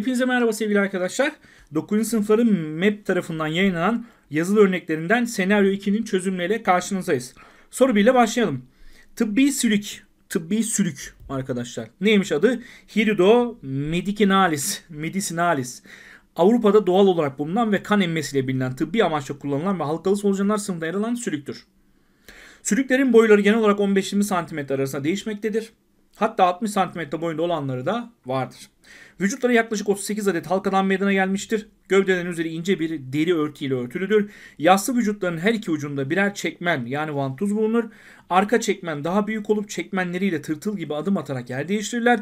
Hepinize merhaba sevgili arkadaşlar. 9. sınıfların MEP tarafından yayınlanan yazılı örneklerinden senaryo 2'nin çözümleriyle karşınızdayız. Soru 1 ile başlayalım. Tıbbi sülük. Tıbbi sülük arkadaşlar. Neymiş adı? Hirudo medicinalis. Medicinalis. Avrupa'da doğal olarak bulunan ve kan emmesiyle bilinen tıbbi amaçla kullanılan ve halkalı solucanlar sınıfında yer alan sülüktür. Sülüklerin boyları genel olarak 15-20 cm arasında değişmektedir. Hatta 60 cm boyunda olanları da vardır. Vücutları yaklaşık 38 adet halkadan meydana gelmiştir. Gövdelerin üzeri ince bir deri örtüyle örtülüdür. Yassı vücutların her iki ucunda birer çekmen yani vantuz bulunur. Arka çekmen daha büyük olup çekmenleriyle tırtıl gibi adım atarak yer değiştirirler.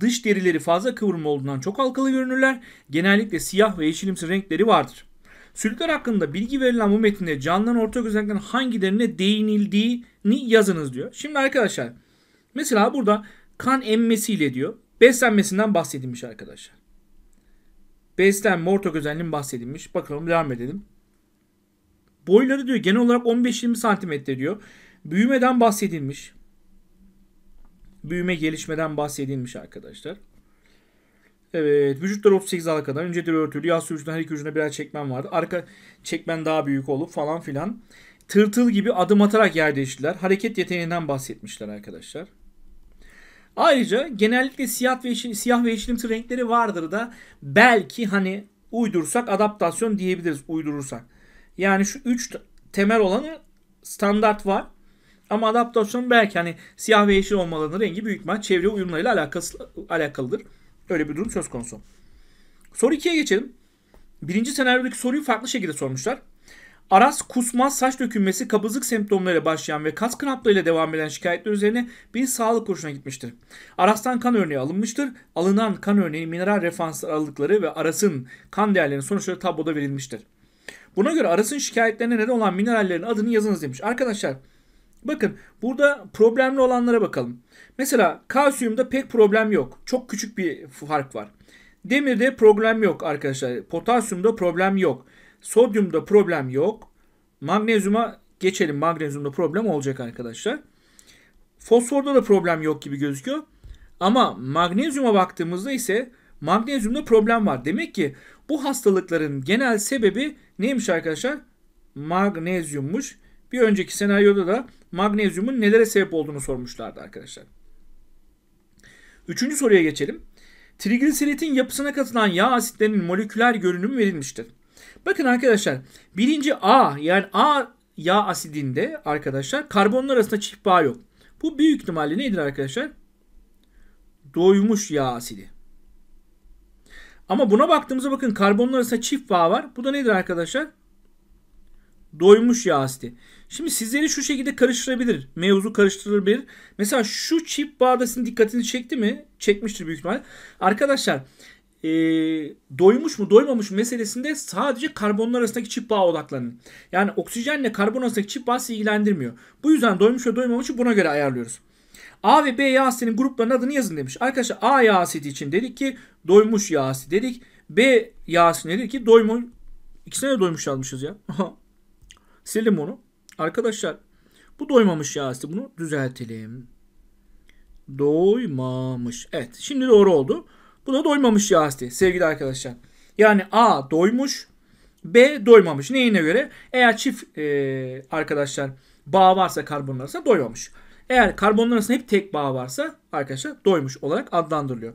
Dış derileri fazla kıvrımlı olduğundan çok halkalı görünürler. Genellikle siyah ve yeşilimsi renkleri vardır. Sülükler hakkında bilgi verilen bu metinde canlıların ortak özelliklerinden hangilerine değinildiğini yazınız diyor. Şimdi arkadaşlar Mesela burada kan emmesiyle diyor. Beslenmesinden bahsedilmiş arkadaşlar. Beslenme ortak özelliğin bahsedilmiş. Bakalım devam edelim. Boyları diyor genel olarak 15-20 santimetre diyor. Büyümeden bahsedilmiş. Büyüme gelişmeden bahsedilmiş arkadaşlar. Evet. Vücutları 38 ala kadar. Öncedir örtülü. Yaz sürücüden her iki ucuna birer çekmen vardı. Arka çekmen daha büyük olup falan filan. Tırtıl gibi adım atarak yer değiştiler. Hareket yeteneğinden bahsetmişler arkadaşlar. Ayrıca genellikle siyah ve, yeşil, siyah ve yeşilimsi renkleri vardır da belki hani uydursak adaptasyon diyebiliriz uydurursak. Yani şu üç temel olanı standart var. Ama adaptasyon belki hani siyah ve yeşil olmalarının rengi büyük ihtimal çevre uyumlarıyla alakası, alakalıdır. Öyle bir durum söz konusu. Soru 2'ye geçelim. Birinci senaryodaki soruyu farklı şekilde sormuşlar. Aras kusma, saç dökülmesi, kabızlık semptomlarıyla başlayan ve kas kramplarıyla devam eden şikayetler üzerine bir sağlık kuruluşuna gitmiştir. Aras'tan kan örneği alınmıştır. Alınan kan örneği mineral referans aralıkları ve Aras'ın kan değerlerinin sonuçları tabloda verilmiştir. Buna göre Aras'ın şikayetlerine neden olan minerallerin adını yazınız demiş. Arkadaşlar bakın burada problemli olanlara bakalım. Mesela kalsiyumda pek problem yok. Çok küçük bir fark var. Demirde problem yok arkadaşlar. Potasyumda problem yok. Sodyumda problem yok. Magnezyuma geçelim. Magnezyumda problem olacak arkadaşlar. Fosforda da problem yok gibi gözüküyor. Ama magnezyuma baktığımızda ise magnezyumda problem var. Demek ki bu hastalıkların genel sebebi neymiş arkadaşlar? Magnezyummuş. Bir önceki senaryoda da magnezyumun nelere sebep olduğunu sormuşlardı arkadaşlar. Üçüncü soruya geçelim. Trigliseritin yapısına katılan yağ asitlerinin moleküler görünümü verilmiştir. Bakın arkadaşlar birinci A yani A yağ asidinde arkadaşlar karbonlar arasında çift bağ yok. Bu büyük ihtimalle nedir arkadaşlar? Doymuş yağ asidi. Ama buna baktığımızda bakın karbonlar arasında çift bağ var. Bu da nedir arkadaşlar? Doymuş yağ asidi. Şimdi sizleri şu şekilde karıştırabilir. Mevzu karıştırabilir. Mesela şu çift bağda sizin dikkatini çekti mi? Çekmiştir büyük ihtimal. Arkadaşlar e, doymuş mu doymamış mı meselesinde sadece karbonlar arasındaki çift bağa odaklanın. Yani oksijenle karbon arasındaki çift bağ sizi ilgilendirmiyor. Bu yüzden doymuş ve doymamışı buna göre ayarlıyoruz. A ve B yağ asitinin gruplarının adını yazın demiş. Arkadaşlar A yağ asidi için dedik ki doymuş yağ asidi dedik. B yağ asidi dedik ki doymuş. İkisine de doymuş yazmışız ya. Silelim onu. Arkadaşlar bu doymamış yağ asidi. Bunu düzeltelim. Doymamış. Evet şimdi doğru oldu. Buna doymamış Yahudi sevgili arkadaşlar. Yani A doymuş, B doymamış. Neyine göre? Eğer çift e, arkadaşlar bağ varsa karbonlar arasında doymamış. Eğer karbonlar arasında hep tek bağ varsa arkadaşlar doymuş olarak adlandırılıyor.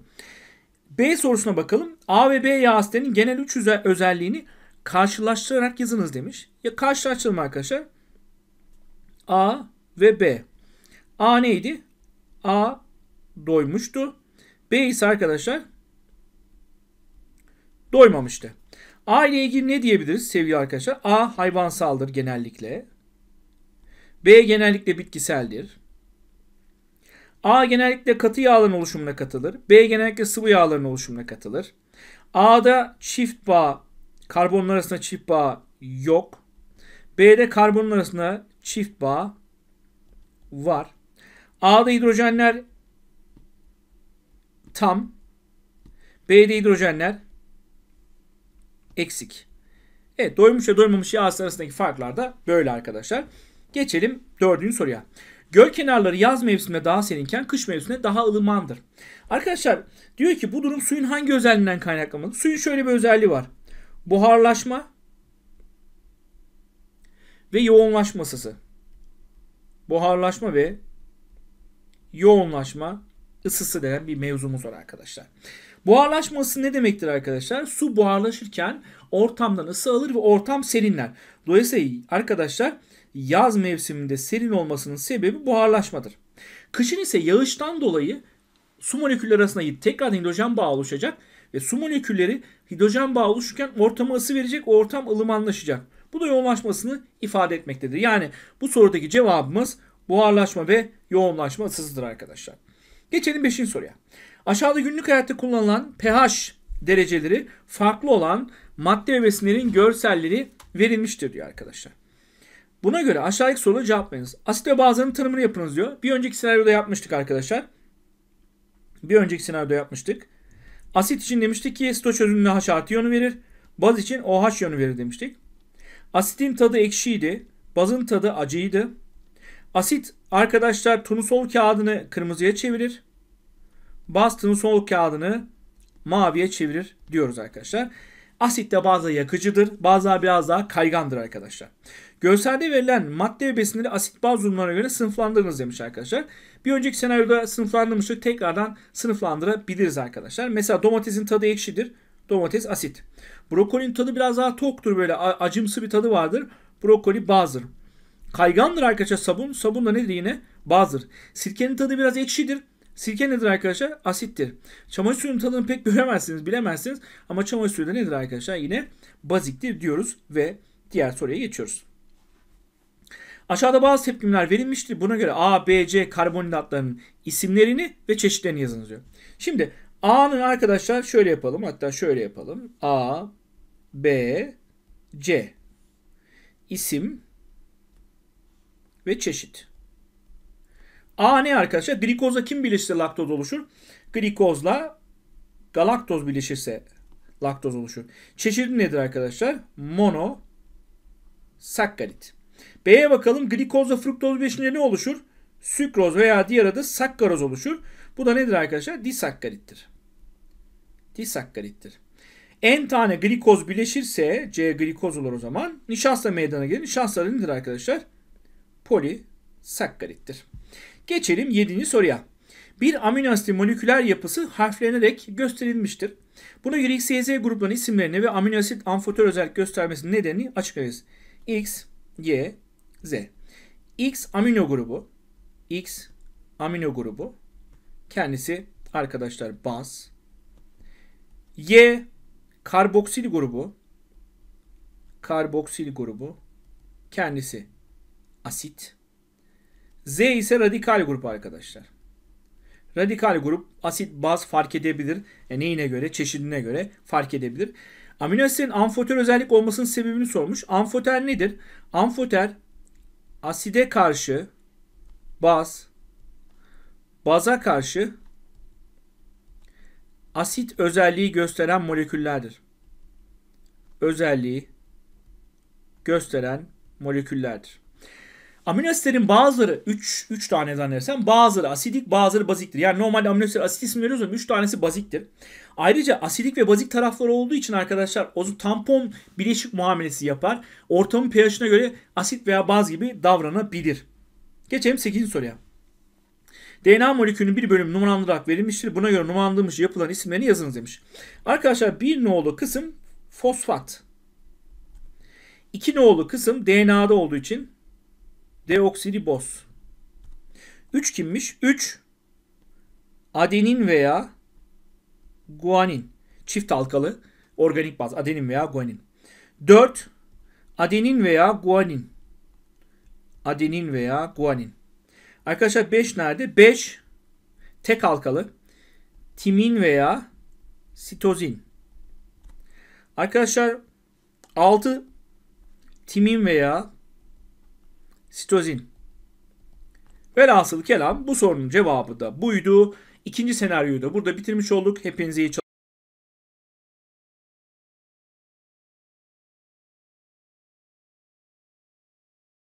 B sorusuna bakalım. A ve B yağsitenin genel 3 özelliğini karşılaştırarak yazınız demiş. Ya karşılaştırma arkadaşlar. A ve B. A neydi? A doymuştu. B ise arkadaşlar doymamıştı. A ile ilgili ne diyebiliriz sevgili arkadaşlar? A hayvansaldır genellikle. B genellikle bitkiseldir. A genellikle katı yağların oluşumuna katılır. B genellikle sıvı yağların oluşumuna katılır. A'da çift bağ, karbonlar arasında çift bağ yok. B'de karbonlar arasında çift bağ var. A'da hidrojenler tam. B'de hidrojenler eksik. Evet doymuş ve doymamış yağ arasındaki farklar da böyle arkadaşlar. Geçelim dördüncü soruya. Göl kenarları yaz mevsiminde daha serinken kış mevsiminde daha ılımandır. Arkadaşlar diyor ki bu durum suyun hangi özelliğinden kaynaklanmalı? Suyun şöyle bir özelliği var. Buharlaşma ve yoğunlaşması. Buharlaşma ve yoğunlaşma ısısı denen bir mevzumuz var arkadaşlar. Buharlaşması ne demektir arkadaşlar? Su buharlaşırken ortamdan ısı alır ve ortam serinler. Dolayısıyla arkadaşlar yaz mevsiminde serin olmasının sebebi buharlaşmadır. Kışın ise yağıştan dolayı su molekülleri arasında tekrar hidrojen bağı oluşacak ve su molekülleri hidrojen bağı oluşurken ortama ısı verecek, ortam ılımanlaşacak. Bu da yoğunlaşmasını ifade etmektedir. Yani bu sorudaki cevabımız buharlaşma ve yoğunlaşma ısısıdır arkadaşlar. Geçelim 5. soruya. Aşağıda günlük hayatta kullanılan pH dereceleri farklı olan madde ve besinlerin görselleri verilmiştir diyor arkadaşlar. Buna göre aşağıdaki soruları cevaplayınız. Asit ve bazılarının tanımını yapınız diyor. Bir önceki senaryoda yapmıştık arkadaşlar. Bir önceki senaryoda yapmıştık. Asit için demiştik ki sito çözünümlü H artı yonu verir. Baz için OH yonu verir demiştik. Asitin tadı ekşiydi. Bazın tadı acıydı. Asit arkadaşlar turnusol kağıdını kırmızıya çevirir bastığın sol kağıdını maviye çevirir diyoruz arkadaşlar. Asit de bazı yakıcıdır, bazı biraz daha kaygandır arkadaşlar. Görselde verilen madde ve besinleri asit baz durumlarına göre sınıflandırınız demiş arkadaşlar. Bir önceki senaryoda sınıflandırmıştık. Tekrardan sınıflandırabiliriz arkadaşlar. Mesela domatesin tadı ekşidir. Domates asit. Brokolinin tadı biraz daha toktur böyle acımsı bir tadı vardır. Brokoli bazdır. Kaygandır arkadaşlar sabun. Sabun da nedir yine? Bazdır. Sirkenin tadı biraz ekşidir. Sirke nedir arkadaşlar? Asittir. Çamaşır suyunun tadını pek göremezsiniz, bilemezsiniz. Ama çamaşır suyu da nedir arkadaşlar? Yine baziktir diyoruz ve diğer soruya geçiyoruz. Aşağıda bazı tepkimler verilmiştir. Buna göre A, B, C karbonhidratlarının isimlerini ve çeşitlerini yazınız diyor. Şimdi A'nın arkadaşlar şöyle yapalım. Hatta şöyle yapalım. A, B, C. isim ve çeşit. A ne arkadaşlar? Glikozla kim birleşirse laktoz oluşur. Glikozla galaktoz birleşirse laktoz oluşur. Çeşidi nedir arkadaşlar? Mono sakkarit. B'ye bakalım. Glikozla fruktoz birleşince ne oluşur? Sükroz veya diğer adı sakkaroz oluşur. Bu da nedir arkadaşlar? Disakkarittir. Disakkarittir. N tane glikoz birleşirse C glikoz olur o zaman. Nişasta meydana gelir. Nişasta nedir arkadaşlar? Poli sakkarittir. Geçelim 7. soruya. Bir amino asidin moleküler yapısı harflenerek gösterilmiştir. Buna göre X, gruplarının isimlerini ve amino asit amfotör özellik göstermesinin nedenini açıklarız. X, Y, Z. X amino grubu. X amino grubu. Kendisi arkadaşlar baz. Y karboksil grubu. Karboksil grubu. Kendisi asit. Z ise radikal grup arkadaşlar. Radikal grup asit baz fark edebilir. E neyine göre? Çeşidine göre fark edebilir. Amino asitlerin amfoter özellik olmasının sebebini sormuş. Amfoter nedir? Amfoter aside karşı baz baza karşı asit özelliği gösteren moleküllerdir. Özelliği gösteren moleküllerdir. Amino asitlerin bazıları 3 3 tane zannedersem bazıları asidik bazıları baziktir. Yani normalde amino asitler asit isim veriyoruz ama 3 tanesi baziktir. Ayrıca asidik ve bazik tarafları olduğu için arkadaşlar o tampon bileşik muamelesi yapar. Ortamın pH'ine göre asit veya baz gibi davranabilir. Geçelim 8. soruya. DNA molekülünün bir bölümü numaralandırarak verilmiştir. Buna göre numaralandırılmış yapılan isimlerini yazınız demiş. Arkadaşlar bir nolu kısım fosfat. 2 nolu kısım DNA'da olduğu için deoksiriboz. 3 kimmiş? 3 adenin veya guanin. Çift halkalı organik baz adenin veya guanin. 4 adenin veya guanin. Adenin veya guanin. Arkadaşlar 5 nerede? 5 tek halkalı timin veya sitozin. Arkadaşlar 6 timin veya sitozin. Velhasıl kelam bu sorunun cevabı da buydu. İkinci senaryoyu da burada bitirmiş olduk. Hepinize iyi çalışmalar.